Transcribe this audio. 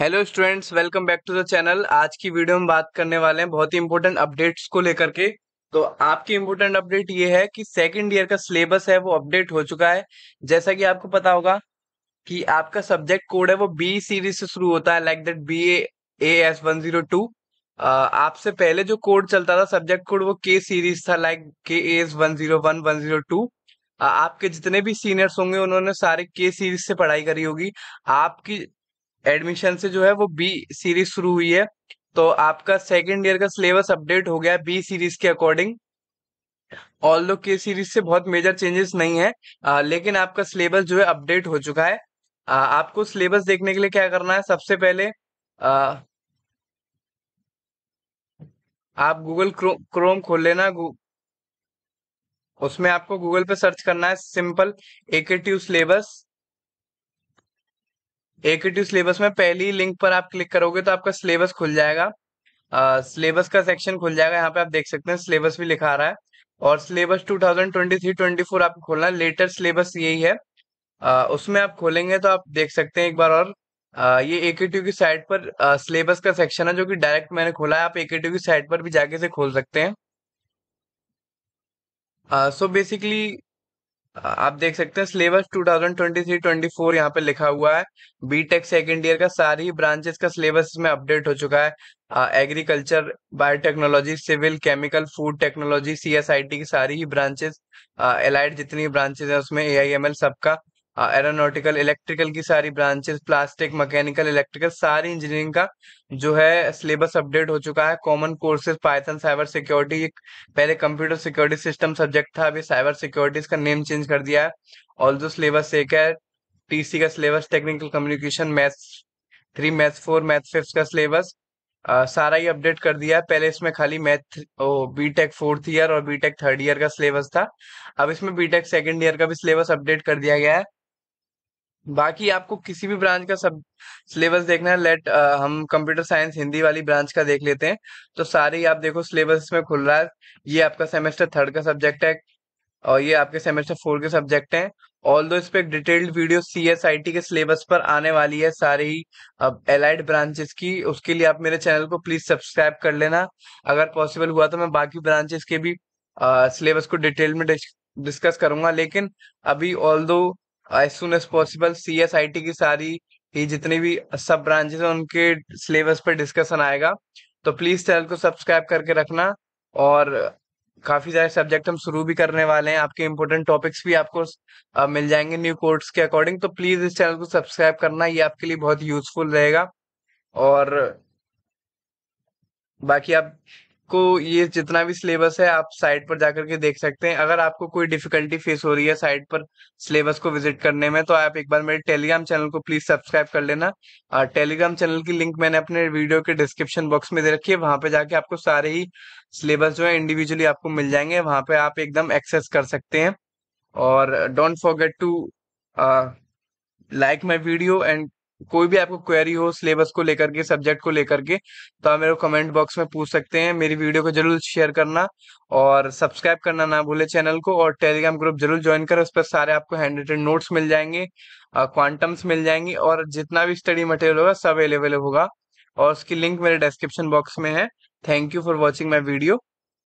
hello students welcome back to the channel आज की video में बात करने वाले हैं बहुत ही इम्पोर्टेंट अपडेट्स को लेकर के तो आपकी इम्पोर्टेंट अपडेट ये है कि सेकंड ईयर का सिलेबस है वो अपडेट हो चुका है जैसा कि आपको पता होगा कि आपका सब्जेक्ट कोड है वो बी सीरीज से शुरू होता है like that B A S one zero two आपसे पहले जो कोड चलता था सब्जेक्ट कोड वो के सीरीज था like K S one zero one one zero two आपके जितने भी सीनियर्स होंगे उन्होंने सारे के सीरीज से पढ़ाई करी होगी आपकी एडमिशन से जो है वो बी सीरीज शुरू हुई है तो आपका सेकेंड ईयर का सिलेबस अपडेट हो गया बी सीरीज के अकॉर्डिंग ऑल दो के सीरीज से बहुत मेजर चेंजेस नहीं है आ, लेकिन आपका सिलेबस जो है अपडेट हो चुका है आ, आपको सिलेबस देखने के लिए क्या करना है सबसे पहले आ, आप गूगल क्रोम खोल लेना उसमें आपको गूगल पे सर्च करना है simple AK syllabus two syllabus में पहली लिंक पर आप क्लिक करोगे तो आपका सिलेबस खुल जाएगा सिलेबस का सेक्शन खुल जाएगा यहाँ पे आप देख सकते हैं सिलेबस भी लिखा रहा है और सिलेबस 2023 फोर आपको खोलना लेटेस्ट सिलेबस यही है आ, उसमें आप खोलेंगे तो आप देख सकते हैं एक बार और आ, ये ए की साइट पर सिलेबस का सेक्शन है जो कि डायरेक्ट मैंने खोला है आप ए की साइट पर भी जाके से खोल सकते हैं सो बेसिकली आप देख सकते हैं सिलेबस 2023-24 यहाँ पे लिखा हुआ है बीटेक सेकेंड ईयर का सारी ब्रांचेस का सिलेबस इसमें अपडेट हो चुका है agriculture biotechnology civil chemical food technology CSIT की सारी ही ब्रांचेस एलाइड जितनी ब्रांचेस है उसमें ए आई एम एल सबका एरोनॉटिकल इलेक्ट्रिकल की सारी ब्रांचेस प्लास्टिक मैकेनिकल इलेक्ट्रिकल सारी इंजीनियरिंग का जो है सिलेबस अपडेट हो चुका है common courses Python cyber security पहले कंप्यूटर सिक्योरिटी सिस्टम सब्जेक्ट था अभी साइबर सिक्योरिटी इसका नेम चेंज कर दिया है ऑल जो सिलेबस एक है टीसी का syllabus technical communication maths three maths four math fifth का सिलेबस सारा ही अपडेट कर दिया है पहले इसमें खाली math B tech fourth year और बीटेक थर्ड ईयर का सिलेबस था अब इसमें बीटेक सेकंड सेकेंड ईयर का भी सिलेबस अपडेट कर दिया गया है बाकी आपको किसी भी ब्रांच का सब सिलेबस देखना है लेट आ, हम कंप्यूटर साइंस हिंदी वाली ब्रांच का देख लेते हैं तो सारे आप देखो सिलेबस में खुल रहा है ये आपका सेमेस्टर थर्ड का सब्जेक्ट है और ये आपके सेमेस्टर फोर के सब्जेक्ट हैं ऑल दो इस पर detailed video C S I T के सिलेबस पर आने वाली है सारे ही अब एलाइड ब्रांचेस की उसके लिए आप मेरे चैनल को प्लीज सब्सक्राइब कर लेना अगर पॉसिबल हुआ तो मैं बाकी ब्रांचेस के भी सिलेबस को डिटेल में डिस्कस करूंगा लेकिन अभी although as soon as possible C S I T की सारी ही जितनी भी सब ब्रांचेस हैं उनके सिलेबस पर डिस्कशन आएगा तो प्लीज़ चैनल को सब्सक्राइब करके रखना और काफ़ी सारे सब्जेक्ट हम शुरू भी करने वाले हैं आपके इम्पोर्टेंट टॉपिक्स भी आपको मिल जाएंगे न्यू कोर्स के अकॉर्डिंग तो प्लीज़ इस चैनल को सब्सक्राइब करना ये आपके लिए बहुत यूजफुल रहेगा और बाकी आप आपको ये जितना भी सिलेबस है आप साइट पर जाकर के देख सकते हैं अगर आपको कोई डिफिकल्टी फेस हो रही है साइट पर सिलेबस को विजिट करने में तो आप एक बार मेरे टेलीग्राम चैनल को प्लीज सब्सक्राइब कर लेना टेलीग्राम चैनल की लिंक मैंने अपने वीडियो के डिस्क्रिप्शन बॉक्स में दे रखी है वहां पे जाके आपको सारे ही सिलेबस जो है इंडिविजुअली आपको मिल जाएंगे वहां पे आप एकदम एक्सेस कर सकते हैं और don't forget to like my video and कोई भी आपको क्वेरी हो सिलेबस को लेकर के सब्जेक्ट को लेकर के तो आप मेरे को कमेंट बॉक्स में पूछ सकते हैं मेरी वीडियो को जरूर शेयर करना और सब्सक्राइब करना ना भूले चैनल को और टेलीग्राम ग्रुप जरूर ज्वाइन करें उस पर सारे आपको हैंड रिटेड नोट्स मिल जाएंगे क्वांटम्स मिल जाएंगे और जितना भी स्टडी मटेरियल होगा सब अवेलेबल होगा और उसकी लिंक मेरे डिस्क्रिप्शन बॉक्स में है thank you for watching my video